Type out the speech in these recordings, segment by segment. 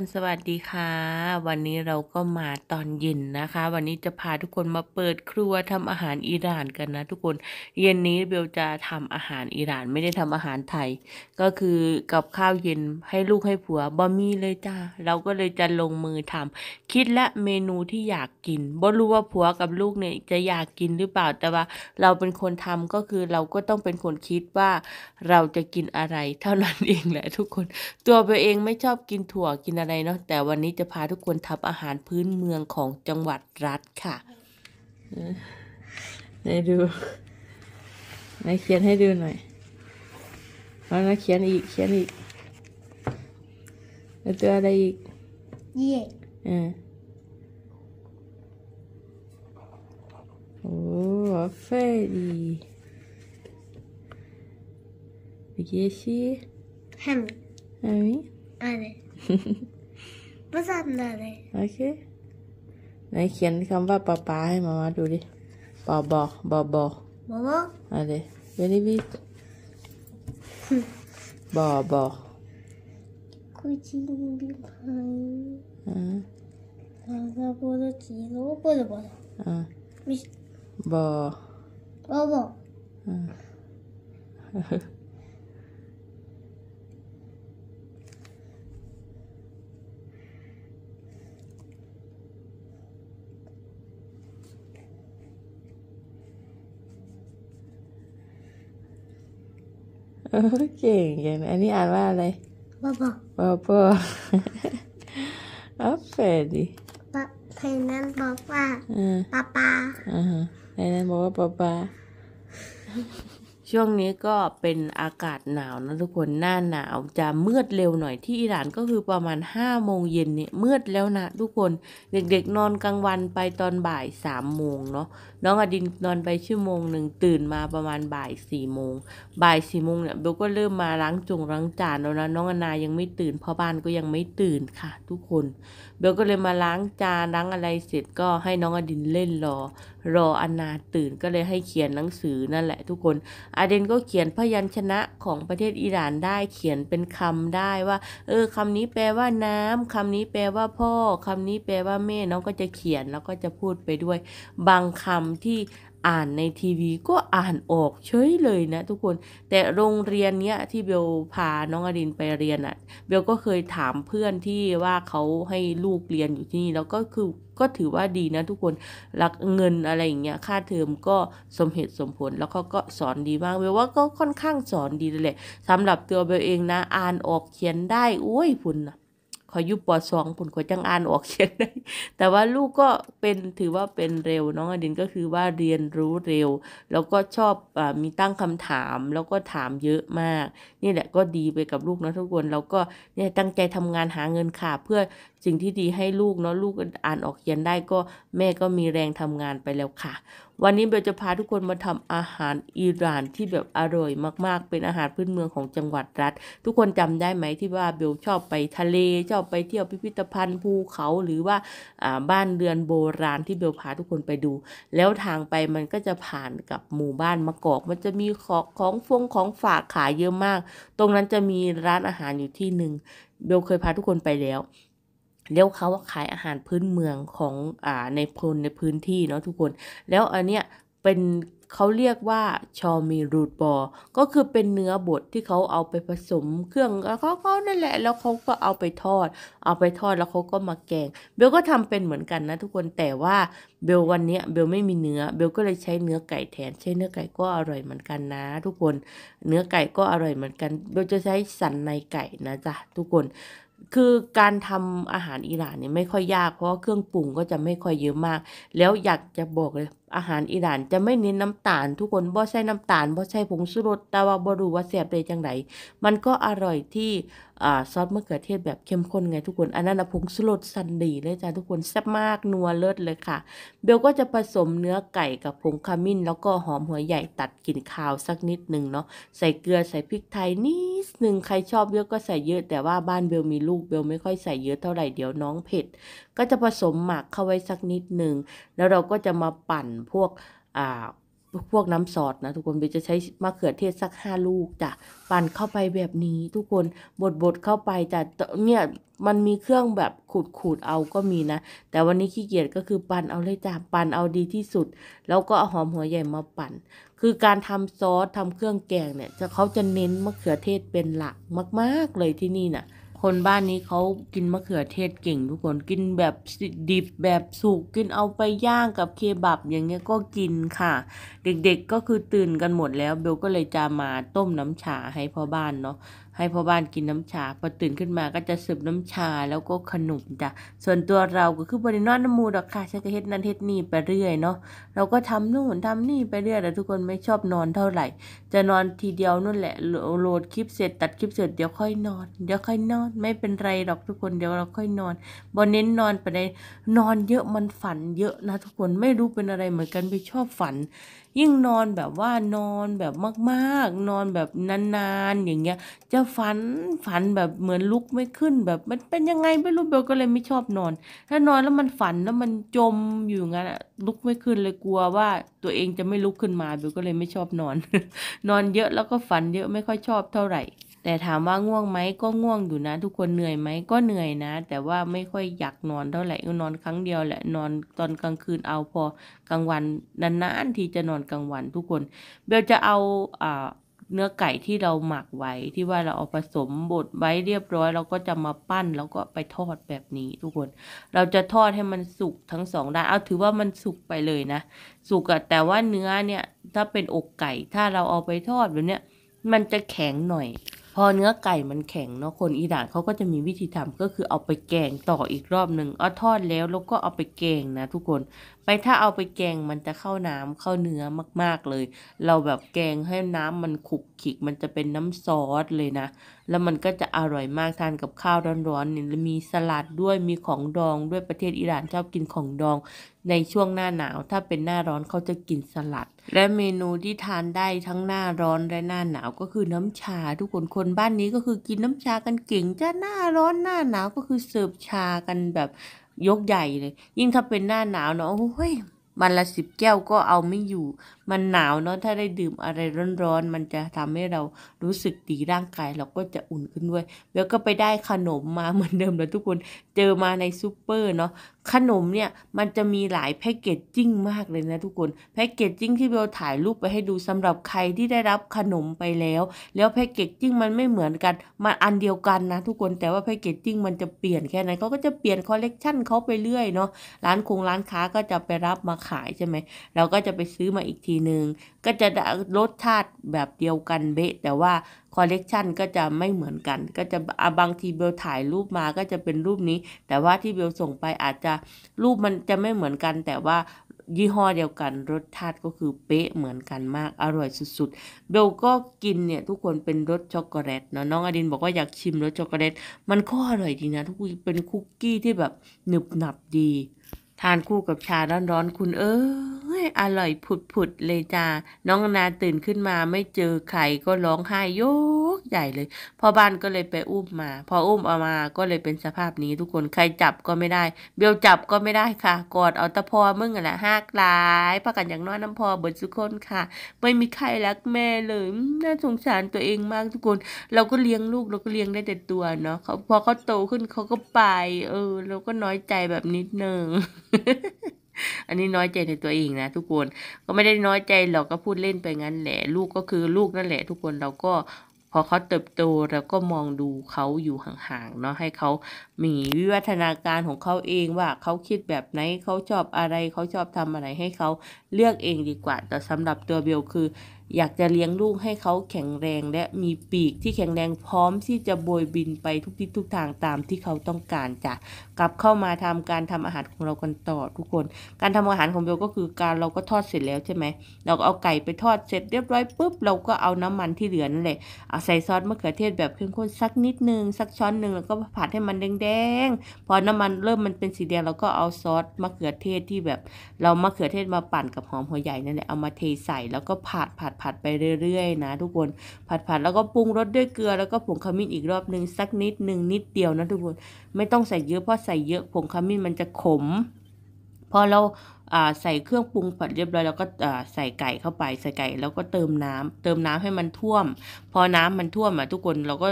นสวัสดีค่ะวันนี้เราก็มาตอนเย็นนะคะ วันนี้จะพาทุกคนมาเปิดครัวทำอาหารอิหร่านกันนะ ทุกคนเย็นนี้เบลจะทำอาหารอิหร่านไม่ได้ทำอาหารไทย ก็คือกับข้าวเย็นให้ลูกให้ผัวบะมี่เลยจ้าเราก็เลยจะลงมือทำ คิดและเมนูที่อยากกินบ่รู้ว่าผัวกับลูกเนี่ยจะอยากกินหรือเปล่าแต่ว่าเราเป็นคนทำก็คือเราก็ต้องเป็นคนคิดว่าเราจะกินอะไรเท่านั้นเองแหละทุกคน ตัวเบลเองไม่ชอบกินถั่วกินอะอะไรเนาะแต่วันนี้จะพาทุกคนทับอาหารพื้นเมืองของจังหวัดรัฐค่ะไหนดูไหนเขียนให้ดูหน่อยเอานะเขียนอีก เขียนอีก แล้วตัวอะไรอีก เย่อ่าโอ้เฟรีเยชีฮมแฮมอะไรไม่ทอะไรโอเคไหนเขียนคำว่าปอปาให้มามาดูดิปอบอ บอ บอ บอบอะไรเวลี่บิ๊กบอ บอกุยจริงบิพายอ่าซาโบโรจิโร่บอลบอลอ่ามิบอบอ บออ่า OK，OK，这里啊，娃嘞，爸爸，爸爸，阿肥的，爸，奶奶，爸爸，嗯，爸爸，嗯哼，奶奶，宝宝，爸爸。ช่วงนี้ก็เป็นอากาศหนาวนะทุกคนหน้าหนาวจะมืดเร็วหน่อยที่อิหร่านก็คือประมาณ5โมงเย็นเนี่ยมืดแล้วนะทุกคนเด็กๆนอนกลางวันไปตอนบ่าย3โมงเนาะน้องอดินนอนไปชั่วโมงหนึ่งตื่นมาประมาณบ่าย4โมงบ่าย4โมงเนี่ยเบลก็เริ่มมาล้างจงล้างจานแล้วนะน้องอนายังไม่ตื่นพ่อบ้านก็ยังไม่ตื่นค่ะทุกคนเบลก็เลยมาล้างจานล้างอะไรเสร็จก็ให้น้องอดินเล่นรอ รออนนาตื่นก็เลยให้เขียนหนังสือนั่นแหละ ทุกคนอเดนก็เขียนพยัญชนะของประเทศอิหร่านได้เขียนเป็นคำได้ว่า เออคำนี้แปลว่าน้ำ คำนี้แปลว่า พ่อ คำนี้แปลว่าแม่น้องก็จะเขียน แล้วก็จะพูดไปด้วยบางคำที่อ่านในทีวีก็อ่านออกเฉยเลยนะ ทุกคนแต่โรงเรียนเนี้ยที่เบลพาน้องอดินไปเรียนอะ่ะ เบลก็เคยถามเพื่อนที่ว่าเขาให้ลูกเรียนอยู่ที่นี่แล้วก็คือก็ถือว่าดีนะ ทุกคนรักเงินอะไรอย่างเงี้ยค่าเทอมก็สมเหตุสมผลแล้วเขาก็สอนดีมากเบลว่าก็ค่อนข้างสอนดีเลยสำสำหรับตัวเบลเองนะอ่านออกเขียนไดุ้ย้ยพุ่นนะขอยุบปอดสองผลขอจังอ่านออกเขียนได้ แต่ว่าลูกก็เป็นถือว่าเป็นเร็ว น้องอดินก็คือว่าเรียนรู้เร็ว แล้วก็ชอบอมีตั้งคำถามแล้วก็ถามเยอะมาก นี่แหละก็ดีไปกับลูกนะทุกคนแล้วก็เนี่ยตั้งใจทำงานหาเงินค่ะเพื่อสิ่งที่ดีให้ลูกเนาะลูกอ่านออกเขียนได้ก็แม่ก็มีแรงทำงานไปแล้วค่ะ วันนี้เบลจะพาทุกคนมาทำอาหารอิหร่านที่แบบอร่อยมากๆเป็นอาหารพื้นเมืองของจังหวัดรัฐทุกคนจำได้ไหมที่ว่าเบลชอบไปทะเลชอบไปเที่ยวพิพิธภัณฑ์ภูเขาหรือว่าบ้านเรือนโบราณที่เบลพาทุกคนไปดู แล้วทางไปมันก็จะผ่านกับหมู่บ้าน มะกอก มันจะมีของของฟงของฝากขายเยอะมาก ตรงนั้นจะมีร้านอาหารอยู่ที่หนึ่งเบลเคยพาทุกคนไปแล้วเดียวเขาขายอาหารพื้นเมืองของอ่าในพนในพื้นที่เนาะทุกคน แล้วอันเนี้ยเป็นเขาเรียกว่าชอมีรูดบอก็คือเป็นเนื้อบดที่เขาเอาไปผสมเครื่องแล้วเขาก็นั่นแหละแล้วเขาก็เอาไปทอดเอาไปทอดแล้วเขาก็มาแกง เบลก็ทำเป็นเหมือนกันนะทุกคนแต่ว่าเบลวันนี้เบลไม่มีเนื้อ เบลก็เลยใช้เนื้อไก่แทน ใช้เนื้อไก่ก็อร่อยเหมือนกันนะ ทุกคน เนื้อไก่ก็อร่อยเหมือนกันเบลจะใช้สันในไก่นะจ๊ะทุกคนคือการทำอาหารอิหร่านเนี่ยไม่ค่อยยาก เพราะเครื่องปรุงก็จะไม่ค่อยเยอะมาก แล้วอยากจะบอกเลยอาหารอิหร่านจะไม่เน้นน้าตาล ทุกคนบ่ใช่น้ำตาลบ่ใช่ผงชูรสแต่ว่าบ่รู้ว่าแซ่บได้จังไดมันก็อร่อยที่ซอสมะเขือเทศแบบเข้มข้นไงทุกคนอันนั้นนะผงสลดสซันดีเลยจ้าทุกคน แซ่บมากนัวเลิศเลยค่ะ เบลก็จะผสมเนื้อไก่กับผงขมิ้น แล้วก็หอมหัวใหญ่ตัดกลิ่นคาวสักนิดหนึ่งเนาะใส่เกลือใส่พริกไทยนิดหนึ่ง ใครชอบเยอะก็ใส่เยอะ แต่ว่าบ้านเบลมีลูกเบลไม่ค่อยใส่เยอะเท่าไหร่เดี๋ยวน้องเผ็ดก็จะผสมหมักเข้าไว้สักนิดหนึ่งแล้วเราก็จะมาปั่นพวกอ่าพวกน้ำซอสนะทุกคนเบจะใช้มะเขือเทศสักห้าลูกจ้ะปั่นเข้าไปแบบนี้ ทุกคนบดบดเข้าไปจ้ะเนี่ยมันมีเครื่องแบบขูดขูดเอาก็มีนะแต่วันนี้ขี้เกียจก็คือปั่นเอาเลยจ้ะปั่นเอาดีที่สุด แล้วก็เอาหอมหัวใหญ่มาปั่น คือการทำซอสทำเครื่องแกงเนี่ย จะเขาจะเน้นมะเขือเทศเป็นหลักมากๆเลยที่นี่นะ่ะคนบ้านนี้เขากินมะเขือเทศเก่งทุกคนกินแบบดิบแบบสุกกินเอาไปย่างกับเคบับ อย่างเงี้ยก็กินค่ะ เด็กๆก็คือตื่นกันหมดแล้วเบลก็เลยจะมาต้มน้ำชาให้พ่อบ้านเนาะให้พ่อบ้านกินน้ำชา พอตื่นขึ้นมาก็จะสืบน้ำชาแล้วก็ขนมจ้ะส่วนตัวเราก็คือบริโนอนน้ำมูดอกค่ะใช้กะเฮ็ดนั่นเฮ็ดนี่ไปเรื่อยเนาะ เราก็ทำนู่นทำนี่ไปเรื่อยแต่ทุกคนไม่ชอบนอนเท่าไหร่ จะนอนทีเดียวนู่นแหละ โหลดคลิปเสร็จตัดคลิปเสร็จเดี๋ยวค่อยนอน เดี๋ยวค่อยนอน ไม่เป็นไรหรอกทุกคน เดี๋ยวเราค่อยนอนบนเน้นนอนไปในนอนเยอะมันฝัน เยอะนะทุกคน ไม่รู้เป็นอะไรเหมือนกันไปชอบฝันยิ่งนอนแบบว่านอนแบบมากๆ นอนแบบ นานๆอย่างเงี้ยจะฝันฝันแบบเหมือนลุกไม่ขึ้นแบบ มันเป็นยังไงไม่รู้เบลก็เลยไม่ชอบนอน ถ้านอนแล้วมันฝันแล้วมันจมอยู่งั้นลุกไม่ขึ้นเลยกลัวว่าตัวเองจะไม่ลุกขึ้นมาเบลก็เลยไม่ชอบนอน นอนเยอะแล้วก็ฝันเยอะไม่ค่อยชอบเท่าไหร่แต่ถามว่าง่วงไหมก็ง่วงอยู่นะ ทุกคนเหนื่อยไหมก็เหนื่อยนะ แต่ว่าไม่ค่อยอยากนอนเท่าไหร่นอนครั้งเดียวแหละนอนตอนกลางคืนเอาพอกลางวันนานๆ ทีจะนอนกลางวันทุกคน เบลจะเอาอ่าเนื้อไก่ที่เราหมักไว้ ที่ว่าเราเอาผสมบดไว้เรียบร้อย เราก็จะมาปั้นแล้วก็ไปทอดแบบนี้ทุกคนเราจะทอดให้มันสุกทั้งสองด้านเอาถือว่ามันสุกไปเลยนะ สุกอะแต่ว่าเนื้อเนี่ยถ้าเป็นอกไก่ถ้าเราเอาไปทอดแบบเนี้ยมันจะแข็งหน่อยพอเนื้อไก่มันแข็งเนาะคนอีด่านเขาก็จะมีวิธีทำก็คือเอาไปแกงต่ออีกรอบหนึ่งเอาทอดแล้วแล้วก็เอาไปแกงนะทุกคนไปถ้าเอาไปแกงมันจะเข้าน้ำเข้าเนื้อมากๆเลย เราแบบแกงให้น้ำมันขุกขิกมันจะเป็นน้ำซอสเลยนะแล้วมันก็จะอร่อยมากทานกับข้าวร้อนๆเนี่ยมีสลัดด้วยมีของดองด้วยประเทศอิหร่านชอบกินของดอง ในช่วงหน้าหนาว ถ้าเป็นหน้าร้อนเขาจะกินสลัด และเมนูที่ทานได้ทั้งหน้าร้อนและหน้าหนาวก็คือน้ำชา ทุกคนคนบ้านนี้ก็คือกินน้ำชากันเก่งจะหน้าร้อนหน้าหนาวก็คือเสิร์ฟชากันแบบยกใหญ่เลย ยิ่งถ้าเป็นหน้าหนาวเนาะโอ้ย มันละสิบแก้วก็เอาไม่อยู่มันหนาว เนาะถ้าได้ดื่มอะไรร้อนๆมันจะทำให้เรารู้สึกดีร่างกายเราก็จะอุ่นขึ้นด้วย แล้วก็ไปได้ขนมมาเหมือนเดิมเลยทุกคนเจอมาในซูเปอร์เนาะขนมเนี่ย มันจะมีหลายแพ็กเกจจิ้งมากเลยนะ ทุกคนแพ็กเกจจิ้งที่เบลถ่ายรูปไปให้ดูสำหรับใครที่ได้รับขนมไปแล้ว แล้วแพ็กเกจจิ้งมันไม่เหมือนกันมันอันเดียวกันนะ ทุกคนแต่ว่าแพ็กเกจจิ้งมันจะเปลี่ยนแค่นั้นเขาก็จะเปลี่ยนคอลเลกชันเขาไปเรื่อยเนาะร้านคงร้านค้าก็จะไปรับมาขายใช่ไหมเราก็จะไปซื้อมาอีกทีหนึ่งก็จะรสชาติแบบเดียวกันเบะแต่ว่าคอลเลกชันก็จะไม่เหมือนกัน ก็จะบางทีเบลถ่ายรูปมาก็จะเป็นรูปนี้ แต่ว่าที่เบลส่งไปอาจจะรูปมันจะไม่เหมือนกัน แต่ว่ายี่ห้อเดียวกัน รสชาติก็คือเป๊ะเหมือนกันมากอร่อยสุด ๆ เบลก็กินเนี่ยทุกคนเป็นรสช็อกโกแลตเนาะน้องอดินบอกว่าอยากชิมรสช็อกโกแลตมันก็อร่อยดีนะ ทุกคนเป็นคุกกี้ที่แบบหนึบหนับดีทานคู่กับชาร้อนๆคุณ เอ้ยอร่อยผุดๆเลยจ้าน้องนาตื่นขึ้นมาไม่เจอไข่ก็ร้องไห้โยกใหญ่เลยพ่อบ้านก็เลยไปอุ้มมา พออุ้มเอามาก็เลยเป็นสภาพนี้ทุกคนใครจับก็ไม่ได้ เบลจับก็ไม่ได้ค่ะ กอดเอาตะพอมึงอะละห้ากลายประกันอย่างน้อยน้ำพอเบิดทุกคนค่ะไม่มีใครรักแม่เลยน่าสงสารตัวเองมากทุกคนเราก็เลี้ยงลูกเราก็เลี้ยงได้แต่ตัวเนาะเขาพอเขาโตขึ้นเขาก็ไป เออเราก็น้อยใจแบบนิดนึงอันนี้น้อยใจในตัวเองนะทุกคนก็ไม่ได้น้อยใจเราก็พูดเล่นไปงั้นแหละ ลูกก็คือลูกนั่นแหละทุกคนเราก็พอเขาเติบโตเราก็มองดูเขาอยู่ห่างๆเนาะให้เขามีวิวัฒนาการของเขาเองว่าเขาคิดแบบไหนเขาชอบอะไรเขาชอบทำอะไรให้เขาเลือกเองดีกว่า แต่สำหรับตัวเบลคือ อยากจะเลี้ยงลูกให้เขาแข็งแรงและมีปีกที่แข็งแรงพร้อมที่จะโบยบินไปทุกทิศทุกทางตามที่เขาต้องการจ้ะกลับเข้ามาทำการทำอาหารของเรากันต่อทุกคน การทำอาหารของเบลก็คือการเราก็ทอดเสร็จแล้วใช่ไหมเราก็เอาไก่ไปทอดเสร็จเรียบร้อยปุ๊บเราก็เอาน้ำมันที่เหลือนั่นแหละเอาใส่ซอสมะเขือเทศแบบเข้มข้นสักนิดนึงสักช้อนหนึ่งแล้วก็ผัดให้มันแดง ๆพอน้ำมันเริ่มมันเป็นสีแดง เราก็เอาซอสมะเขือเทศที่แบบ เรามะเขือเทศมาปั่นกับหอมหัวใหญ่นั่นแหละเอามาเทใส่แล้วก็ผัดผัดผัดไปเรื่อย ๆ นะ ทุกคนผัดผัดแล้วก็ปรุงรสด้วยเกลือแล้วก็ผงขมิ้นอีกรอบนึง สักนิดหนึ่งนิดเดียวนะ ทุกคนไม่ต้องใส่เยอะเพราะใส่เยอะผงขมิ้นมันจะขมพอเราใส่เครื่องปรุงผัดเรียบร้อย แล้วก็ใส่ไก่เข้าไปใส่ไก่แล้วก็เติมน้ำ เติมน้ำให้มันท่วมพอน้ำมันท่วมอ่ะทุกคนเราก็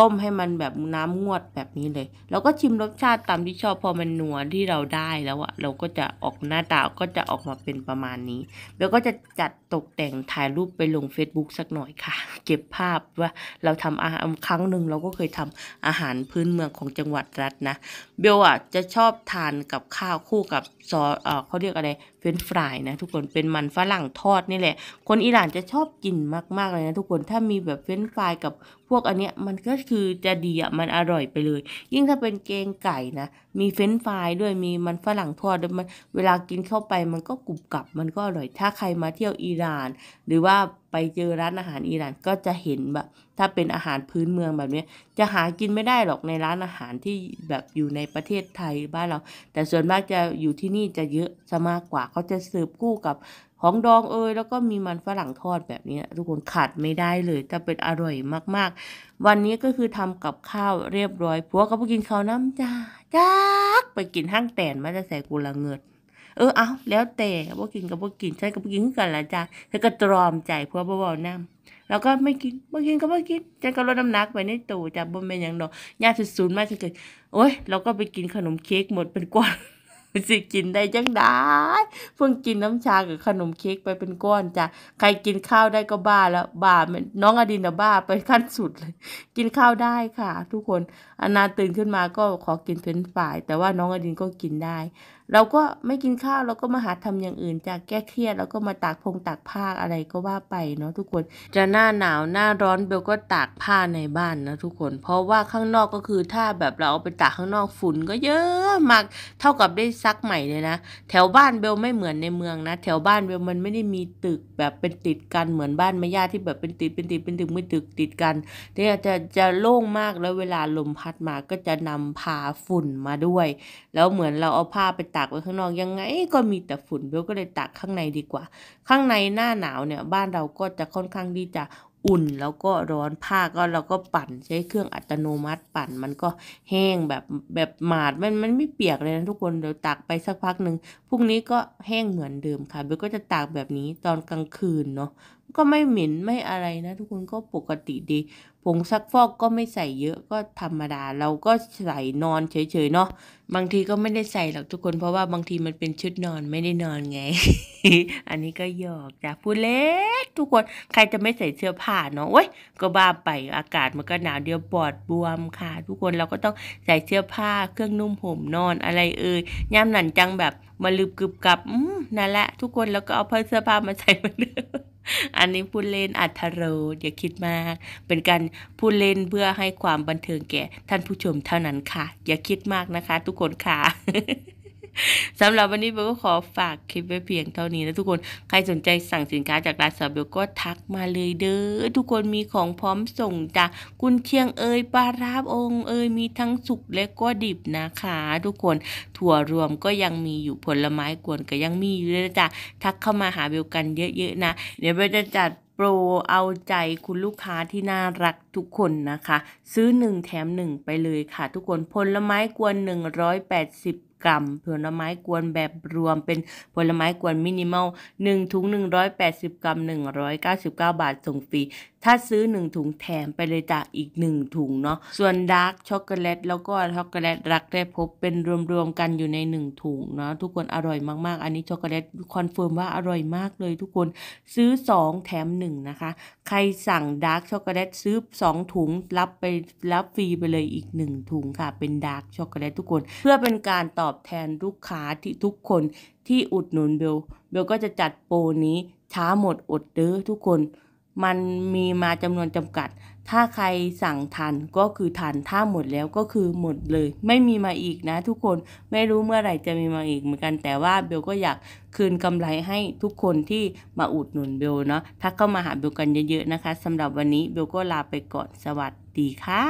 ต้มให้มันแบบน้ำงวดแบบนี้เลย แล้วก็ชิมรสชาติตามที่ชอบพอมันนัวที่เราได้แล้วอะเราก็จะออกหน้าตาก็จะออกมาเป็นประมาณนี้เบลก็จะจัดตกแต่งถ่ายรูปไปลง Facebook สักหน่อยค่ะ เก็บภาพว่าเราทำอาหารครั้งหนึ่งเราก็เคยทำอาหารพื้นเมืองของจังหวัดรัฐนะ เบลอะจะชอบทานกับข้าวคู่กับซอสเขาเรียกอะไรเฟนนรายนะทุกคนเป็นมันฝรั่งทอดนี่แหละคนอิหร่านจะชอบกินมากๆเลยนะทุกคนถ้ามีแบบเฟรนฟรายกับพวกอันเนี้ยมันก็คือจะดีอ่ะมันอร่อยไปเลย ยิ่งถ้าเป็นเกงไก่นะ มีเฟรนฟรายด้วยมีมันฝรั่งทอดด้วยมันเวลากินเข้าไปมันก็กรุบกรับมันก็อร่อยถ้าใครมาเที่ยวอิหร่าน หรือว่าไปเจอร้านอาหารอิหร่านก็จะเห็นแบบถ้าเป็นอาหารพื้นเมืองแบบนี้จะหากินไม่ได้หรอกในร้านอาหารที่แบบอยู่ในประเทศไทยบ้านเรา แต่ส่วนมากจะอยู่ที่นี่จะเยอะซะมากกว่าเขาจะเสิร์ฟคู่กับของดองเอ้ยแล้วก็มีมันฝรั่งทอดแบบนี้ทุกคนขาดไม่ได้เลย จะเป็นอร่อยมากๆ วันนี้ก็คือทำกับข้าวเรียบร้อยผัวก็ไปกินข้าวน้ำจ้าจ้าไปกินห้างแตนมาจะใส่กุลาเงิดเออเอาแล้วแต่ว่ากินกับว่ากินใช่กับกินกันละจ้าแล้วก็ตรอมใจผัว่บ่าวน้ำแล้วก็ไม่กินไม่กินก็ไม่กินจะก็ลดน้ำหนักไปในตู้จะบ่แม่นหยังดอก ยาสุดศูนมากที่เกิดโอ้ย เราก็ไปกินขนมเค้กหมดเป็นก้อนสิกินได้จังได้เพิ่งกินน้ำชากับขนมเค้กไปเป็นก้อนจ้ะใครกินข้าวได้ก็บ้าแล้วบ้ามันน้องอดินนะบ้าไปขั้นสุดเลย กินข้าวได้ค่ะ ทุกคนอนาตื่นขึ้นมาก็ขอกินเฟรนช์ฟราย แต่ว่าน้องอดินก็กินได้เราก็ไม่กินข้าวเราก็มาหาทำอย่างอื่นจากแก้เครียดเราก็มาตากพงตากผ้าอะไรก็ว่าไปเนาะทุกคน จะหน้าหนาวหน้าร้อนเบลก็ตากผ้าในบ้านนะทุกคนเพราะว่าข้างนอกก็คือถ้าแบบเราเอาไปตากข้างนอกฝุ่นก็เยอะมากเท่ากับได้ซักใหม่เลยนะ แถวบ้านเบลไม่เหมือนในเมืองนะ แถวบ้านเบลมันไม่ได้มีตึกแบบเป็นติดกันเหมือนบ้านม่ย่าที่แบบเป็นติดเป็นติดเป็นตึกไม่ตึกติดกันเนี่ยจะจะโล่งมากแล้วเวลาลมพัดมาก็จะนำพาฝุ่นมาด้วย แล้วเหมือนเราเอาผ้าไปตากไว้ข้างนอกยังไงก็มีแต่ฝุ่นเบลก็เลยตากข้างในดีกว่า ข้างในหน้าหนาวเนี่ย บ้านเราก็จะค่อนข้างดีจะอุ่นแล้วก็ร้อนผ้าก็เราก็ปั่นใช้เครื่องอัตโนมัติ ปั่นมันก็แห้งแบบแบบหมาดมันมันไม่เปียกเลยนะทุกคนเดี๋ยวตากไปสักพักหนึ่งพรุ่งนี้ก็แห้งเหมือนเดิมค่ะเบลก็จะตากแบบนี้ตอนกลางคืนเนาะก็ไม่เหม็นไม่อะไรนะ ทุกคนก็ปกติดีผงซักฟอกก็ไม่ใส่เยอะ ก็ธรรมดาเราก็ใส่นอนเฉยๆเนาะบางทีก็ไม่ได้ใส่หรอกทุกคน เพราะว่าบางทีมันเป็นชุดนอนไม่ได้นอนไง อันนี้ก็หยอกจ้ะพูดเล่นทุกคนใครจะไม่ใส่เสื้อผ้าเนาะเว้ย ก็บ้าไป อากาศมันก็หนาวเดียวปอดบวมค่ะ ทุกคนเราก็ต้องใส่เสื้อผ้าเครื่องนุ่มห่มนอนอะไรเอ่ยย่ำหนันจังแบบมาลืบกึบกับอืมนั่นแหละทุกคนแล้วก็เอาเสื้อผ้ามาใส่มานเดิอันนี้พูดเล่นอัธโรอย่าคิดมาก เป็นการพูดเล่นเพื่อให้ความบันเทิงแก่ ท่านผู้ชมเท่านั้นค่ะ อย่าคิดมากนะคะ ทุกคนค่ะสำหรับวันนี้เบลก็ขอฝาก คลิป ไว้เพียง เท่านี้นะทุกคน ใครสนใจสั่งสินค้าจากร้านสาวเบลก็ทักมาเลยเด้อทุกคนมีของพร้อมส่งจากกุนเชียงเอยปลาราบองเอยมีทั้งสุกและก็ดิบนะคะ ทุกคน ถั่วรวมก็ยังมีอยู่ผลไม้กวนก็ยังมี อยู่เลยจ้ะทักเข้ามาหาเบลกันเยอะๆนะ เดี๋ยวเบลจะจัดโปรเอาใจคุณลูกค้าที่น่ารักทุกคนนะคะ ซื้อหนึ่งแถมหนึ่งไปเลยค่ะ ทุกคนผลไม้กวน180กรัมผลไม้กวนแบบรวมเป็นผลไม้กวนมินิมอล1 ถุง 180 กรัม 199 บาทส่งฟรี ถ้าซื้อ 1 ถุงแถมไปเลยจ้ะอีก 1 ถุงเนาะส่วนดาร์กช็อกโกแลตแล้วก็ช็อกโกแลตรักได้พบเป็นรวมๆกันอยู่ใน 1 ถุงเนาะทุกคนอร่อยมากๆ อันนี้ช็อกโกแลตคอนเฟิร์มว่าอร่อยมากเลยทุกคนซื้อ2 แถม 1 นะคะใครสั่งดาร์กช็อกโกแลตซื้อ2ถุง รับไปรับฟรีไปเลยอีก 1 ถุงค่ะ เป็นดาร์กช็อกโกแลตทุกคน เพื่อเป็นการตอบแทนลูกค้าที่ทุกคน ที่อุดหนุนเบลเบลก็จะจัดโปรนี้ ช้าหมดอดเด้อทุกคนมันมีมาจำนวนจำกัด ถ้าใครสั่งทันก็คือทันถ้าหมดแล้วก็คือหมดเลย ไม่มีมาอีกนะ ทุกคนไม่รู้เมื่อไหร่จะมีมาอีก เหมือนกันแต่ว่าเบลก็อยากคืนกำไรให้ทุกคนที่มาอุดหนุนเบลเนาะถ้าเข้ามาหาเบลกันเยอะๆนะคะสำหรับวันนี้เบลก็ลาไปก่อนสวัสดีค่ะ